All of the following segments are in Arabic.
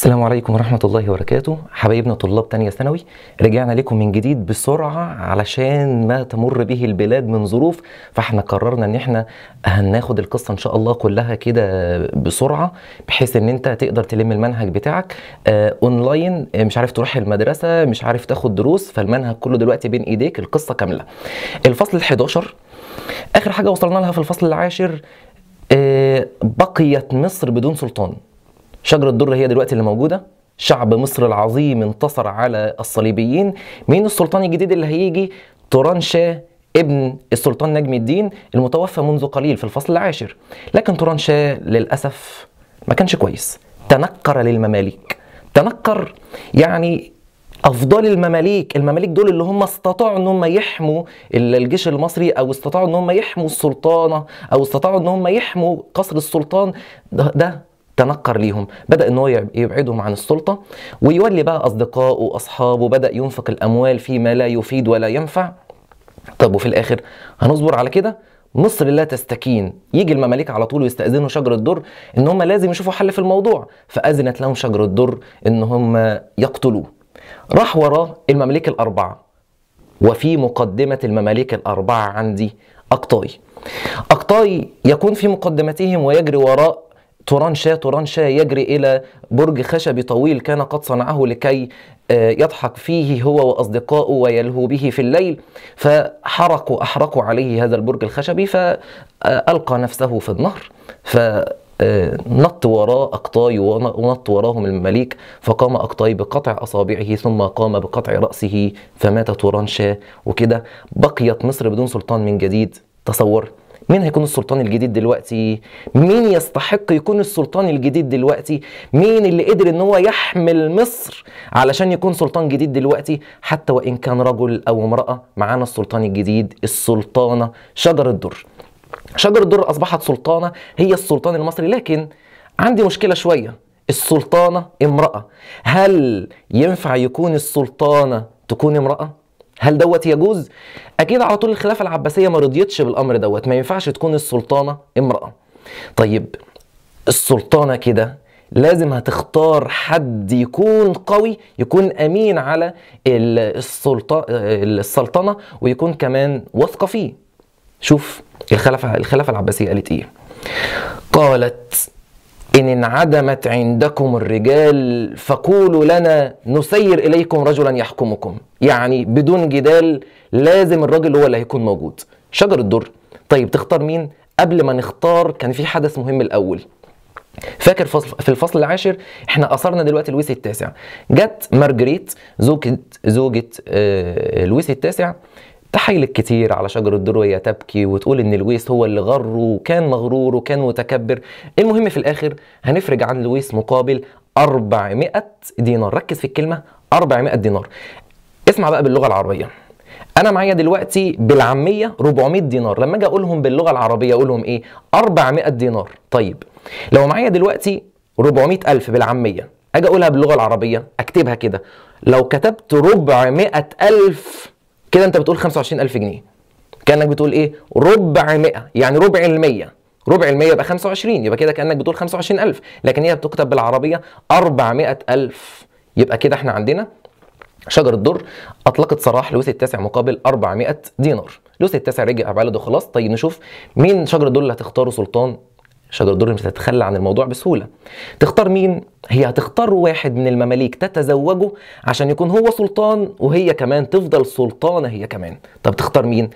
السلام عليكم ورحمة الله وبركاته حبايبنا طلاب تانية ثانوي رجعنا لكم من جديد بسرعة علشان ما تمر به البلاد من ظروف فاحنا قررنا ان احنا هناخد القصة ان شاء الله كلها كده بسرعة بحيث ان انت تقدر تلم المنهج بتاعك آه اونلاين آه، مش عارف تروح المدرسة مش عارف تاخد دروس فالمنهج كله دلوقتي بين ايديك القصة كاملة الفصل ال11 اخر حاجة وصلنا لها في الفصل العاشر آه بقيت مصر بدون سلطان شجرة الدر هي دلوقتي اللي موجودة شعب مصر العظيم انتصر على الصليبيين مين السلطان الجديد اللي هيجي تورانشاه ابن السلطان نجم الدين المتوفى منذ قليل في الفصل العاشر لكن تورانشاه للأسف ما كانش كويس تنكر للمماليك تنكر يعني افضل المماليك المماليك دول اللي هم استطاعوا ان هم يحموا الجيش المصري او استطاعوا ان هم يحموا السلطانه او استطاعوا ان هم يحموا قصر السلطان ده, ده تنقر ليهم بدا ان هو يبعدهم عن السلطه ويولي بقى اصدقائه واصحابه بدا ينفق الاموال فيما لا يفيد ولا ينفع طب وفي الاخر هنصبر على كده مصر لا تستكين يجي المماليك على طول ويستأذنوا شجر الدر ان هم لازم يشوفوا حل في الموضوع فأذنت لهم شجر الدر ان هم يقتلوه راح وراه المماليك الأربعة وفي مقدمة المماليك الأربعة عندي أقطاي أقطاي يكون في مقدمتهم ويجري وراء تورانشا تورانشا يجري إلى برج خشبي طويل كان قد صنعه لكي آه، يضحك فيه هو وأصدقائه ويلهو به في الليل فحرقوا أحرقوا عليه هذا البرج الخشبي فألقى آه، نفسه في النهر فنط آه، وراء أقطاي ونط وراهم المليك فقام أقطاي بقطع أصابعه ثم قام بقطع رأسه فمات تورانشا وكده بقيت مصر بدون سلطان من جديد تصور مين هيكون السلطان الجديد دلوقتي مين يستحق يكون السلطان الجديد دلوقتي مين اللي قدر ان هو يحمل مصر علشان يكون سلطان جديد دلوقتي حتى وان كان رجل او امراه معانا السلطان الجديد السلطانه شجر الدر شجر الدر اصبحت سلطانه هي السلطان المصري لكن عندي مشكله شويه السلطانه امراه هل ينفع يكون السلطانه تكون امراه هل دوت يجوز؟ اكيد على طول الخلافه العباسيه ما رضيتش بالامر دوت ما ينفعش تكون السلطانه امراه طيب السلطانه كده لازم هتختار حد يكون قوي يكون امين على السلطه السلطنه ويكون كمان واثقه فيه شوف الخلافه الخلافه العباسيه قالت ايه قالت إن انعدمت عندكم الرجال فقولوا لنا نسير إليكم رجلا يحكمكم يعني بدون جدال لازم الراجل هو اللي هيكون موجود شجر الدر طيب تختار مين قبل ما نختار كان في حدث مهم الأول فاكر في الفصل العاشر احنا اثرنا دلوقتي لويس التاسع جت مارجريت زوجة زوجة آه، لويس التاسع تحايلك كتير على شجر الدروية تبكي وتقول ان لويس هو اللي غره وكان مغرور وكان متكبر المهم في الاخر هنفرج عن لويس مقابل 400 دينار ركز في الكلمة 400 دينار اسمع بقى باللغة العربية انا معايا دلوقتي بالعاميه 400 دينار لما اجي اقولهم باللغه العربيه اقولهم ايه 400 دينار طيب لو معايا دلوقتي 400 ألف بالعامية أجي أقولها باللغة العربية أكتبها كده لو كتبت مئة ألف كده انت بتقول 25000 جنيه كانك بتقول ايه ربع 100 يعني ربع ال100 ربع ال100 يبقى 25 يبقى كده كانك بتقول 25000 لكن هي بتكتب بالعربيه 400000 يبقى كده احنا عندنا شجر الدر اطلقت سراح لويس التاسع مقابل 400 دينار لويس التاسع رجع بلده خلاص طيب نشوف مين شجر الدر اللي هتختاره سلطان الشجره الدر مش هتتخلى عن الموضوع بسهوله تختار مين هي هتختار واحد من المماليك تتزوجه عشان يكون هو سلطان وهي كمان تفضل سلطانه هي كمان طب تختار مين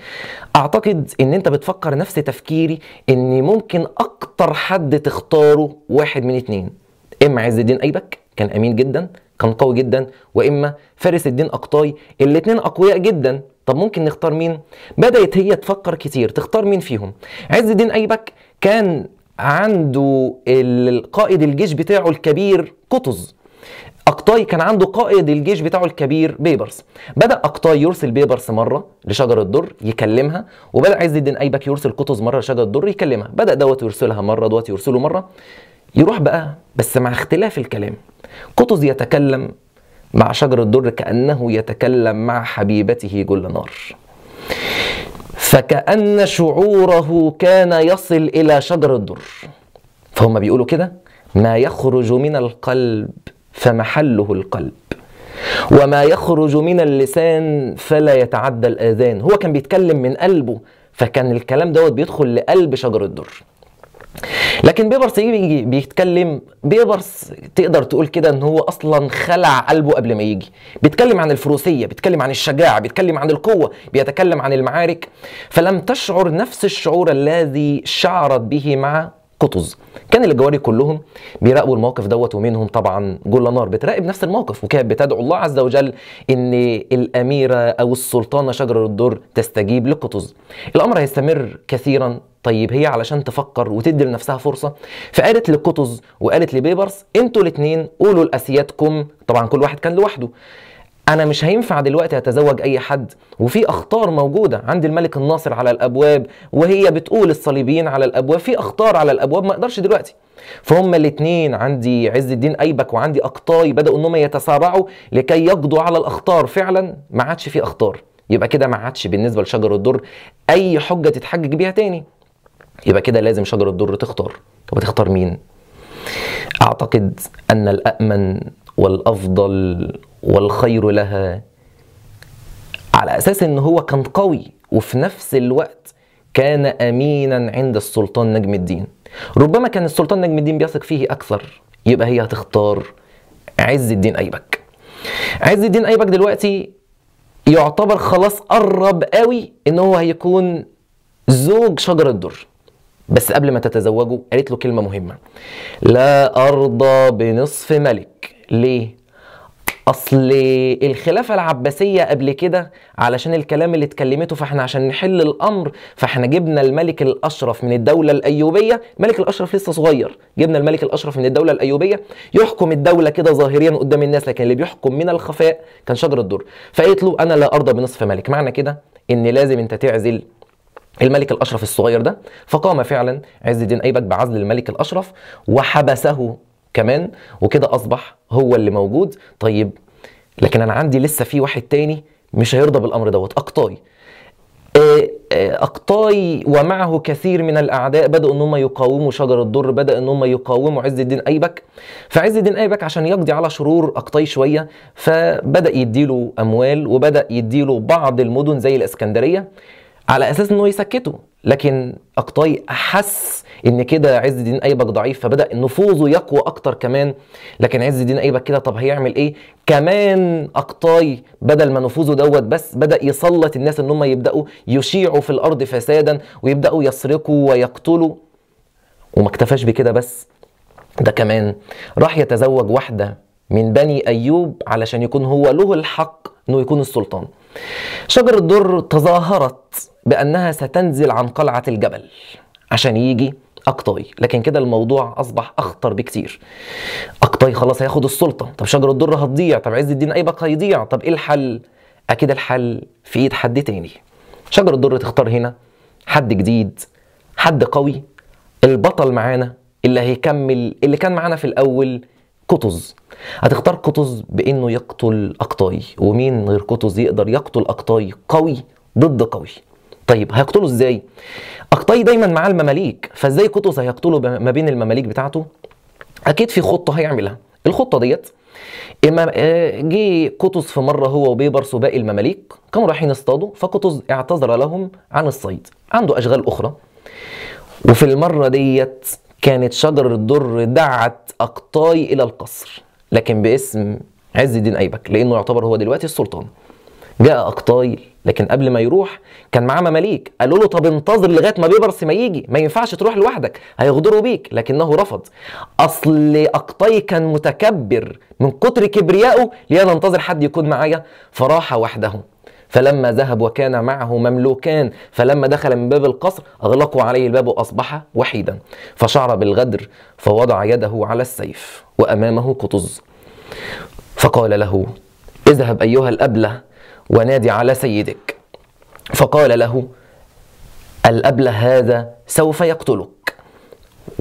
اعتقد ان انت بتفكر نفس تفكيري ان ممكن اكتر حد تختاره واحد من اتنين اما عز الدين ايبك كان امين جدا كان قوي جدا واما فارس الدين اقطاي الاثنين اقوياء جدا طب ممكن نختار مين بدات هي تفكر كتير تختار مين فيهم عز الدين ايبك كان عنده القائد الجيش بتاعه الكبير قطز أقطاي كان عنده قائد الجيش بتاعه الكبير بيبرس بدأ أقطاي يرسل بيبرس مرة لشجر الدر يكلمها وبدأ عز الدين أيبك يرسل قطز مرة لشجر الدر يكلمها بدأ دوت يرسلها مرة دوت يرسله مرة يروح بقى بس مع اختلاف الكلام قطز يتكلم مع شجر الدر كأنه يتكلم مع حبيبته جل نار فكأن شعوره كان يصل إلى شجر الدر فهم بيقولوا كده ما يخرج من القلب فمحله القلب وما يخرج من اللسان فلا يتعدى الآذان هو كان بيتكلم من قلبه فكان الكلام دوت بيدخل لقلب شجر الدر لكن بيبرس يجي بيتكلم بيبرس تقدر تقول كده ان هو اصلا خلع قلبه قبل ما يجي بيتكلم عن الفروسيه بيتكلم عن الشجاعه بيتكلم عن القوه بيتكلم عن المعارك فلم تشعر نفس الشعور الذي شعرت به مع قطز كان اللي جواري كلهم بيراقبوا الموقف دوت ومنهم طبعا نار بتراقب نفس الموقف وكانت بتدعو الله عز وجل ان الاميره او السلطانه شجره الدر تستجيب لقطز الامر هيستمر كثيرا طيب هي علشان تفكر وتدي لنفسها فرصه فقالت لقطز وقالت لبيبرس انتوا الاثنين قولوا لاسيادكم طبعا كل واحد كان لوحده انا مش هينفع دلوقتي اتزوج اي حد وفي اخطار موجوده عند الملك الناصر على الابواب وهي بتقول الصليبيين على الابواب في اخطار على الابواب ما اقدرش دلوقتي فهم الاثنين عندي عز الدين ايبك وعندي اقطاي بداوا انهم يتسارعوا لكي يقضوا على الاخطار فعلا ما عادش في اخطار يبقى كده ما عادش بالنسبه لشجر الدر اي حجه تتحجج بيها تاني يبقى كده لازم شجر الدر تختار طب تختار مين اعتقد ان الامن والافضل والخير لها على اساس ان هو كان قوي وفي نفس الوقت كان امينا عند السلطان نجم الدين ربما كان السلطان نجم الدين بيثق فيه اكثر يبقى هي هتختار عز الدين ايبك عز الدين ايبك دلوقتي يعتبر خلاص قرب قوي ان هو هيكون زوج شجر الدر بس قبل ما تتزوجوا قالت له كلمه مهمه لا ارضى بنصف ملك ليه اصل الخلافه العباسيه قبل كده علشان الكلام اللي اتكلمته فاحنا عشان نحل الامر فاحنا جبنا الملك الاشرف من الدوله الايوبيه الملك الاشرف لسه صغير جبنا الملك الاشرف من الدوله الايوبيه يحكم الدوله كده ظاهريا قدام الناس لكن اللي بيحكم من الخفاء كان شجر الدر فقالت له انا لا ارضى بنصف ملك معنى كده ان لازم انت تعزل الملك الاشرف الصغير ده فقام فعلا عز الدين ايبك بعزل الملك الاشرف وحبسه كمان وكده اصبح هو اللي موجود طيب لكن انا عندي لسه في واحد تاني مش هيرضى بالامر دوت اقطاي آه، آه، أقطاي ومعه كثير من الأعداء بدأوا أن هم يقاوموا شجر الضر بدأ أن هم يقاوموا عز الدين أيبك فعز الدين أيبك عشان يقضي على شرور أقطاي شوية فبدأ يديله أموال وبدأ يديله بعض المدن زي الإسكندرية على اساس انه يسكته لكن اقطاي حس ان كده عز الدين ايبك ضعيف فبدا نفوذه يقوى اكتر كمان لكن عز الدين ايبك كده طب هيعمل ايه كمان اقطاي بدل ما نفوذه دوت بس بدا يسلط الناس ان هم يبداوا يشيعوا في الارض فسادا ويبداوا يسرقوا ويقتلوا وما اكتفاش بكده بس ده كمان راح يتزوج واحده من بني ايوب علشان يكون هو له الحق انه يكون السلطان شجر الدر تظاهرت بأنها ستنزل عن قلعة الجبل عشان يجي أقطاي لكن كده الموضوع أصبح أخطر بكتير أقطاي خلاص هياخد السلطة طب شجر الدر هتضيع طب عز الدين أيبك هيضيع طب إيه الحل أكيد الحل في إيد حد تاني شجر الدر تختار هنا حد جديد حد قوي البطل معانا اللي هيكمل اللي كان معانا في الأول قطز هتختار قطز بانه يقتل اقطاي ومين غير قطز يقدر يقتل اقطاي قوي ضد قوي طيب هيقتله ازاي اقطاي دايما مع المماليك فازاي قطز هيقتله ما بين المماليك بتاعته اكيد في خطه هيعملها الخطه ديت اما آه، جه قطز في مره هو وبيبرس وباقي المماليك كانوا رايحين يصطادوا فقطز اعتذر لهم عن الصيد عنده اشغال اخرى وفي المره ديت كانت شجر الدر دعت أقطاي إلى القصر لكن باسم عز الدين أيبك لأنه يعتبر هو دلوقتي السلطان جاء أقطاي لكن قبل ما يروح كان معاه مماليك قالوا له طب انتظر لغايه ما بيبرس ما يجي ما ينفعش تروح لوحدك هيغدروا بيك لكنه رفض اصل اقطاي كان متكبر من كتر كبريائه ليه انا انتظر حد يكون معايا فراح وحده فلما ذهب وكان معه مملوكان فلما دخل من باب القصر أغلقوا عليه الباب وأصبح وحيدا فشعر بالغدر فوضع يده على السيف وأمامه قطز فقال له اذهب أيها الأبلة ونادي على سيدك فقال له الأبلة هذا سوف يقتلك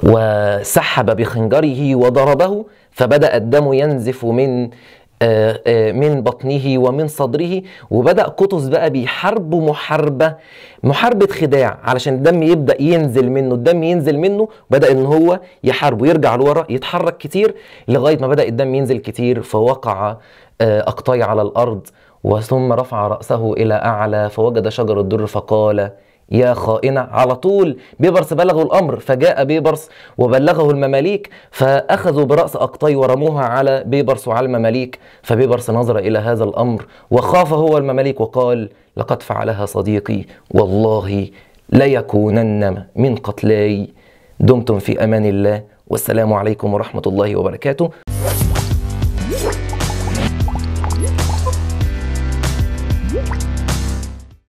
وسحب بخنجره وضربه فبدأ الدم ينزف من آه، آه، من بطنه ومن صدره وبدأ قطز بقى بيحاربه محاربة محاربة خداع علشان الدم يبدأ ينزل منه الدم ينزل منه بدأ ان هو يحاربه يرجع لورا يتحرك كتير لغاية ما بدأ الدم ينزل كتير فوقع آه، أقطاي على الأرض وثم رفع رأسه إلى أعلى فوجد شجر الدر فقال يا خائنة على طول بيبرس بلغه الأمر فجاء بيبرس وبلغه المماليك فأخذوا برأس أقطي ورموها على بيبرس وعلى المماليك فبيبرس نظر إلى هذا الأمر وخاف هو المماليك وقال لقد فعلها صديقي والله ليكونن من قتلاي دمتم في أمان الله والسلام عليكم ورحمة الله وبركاته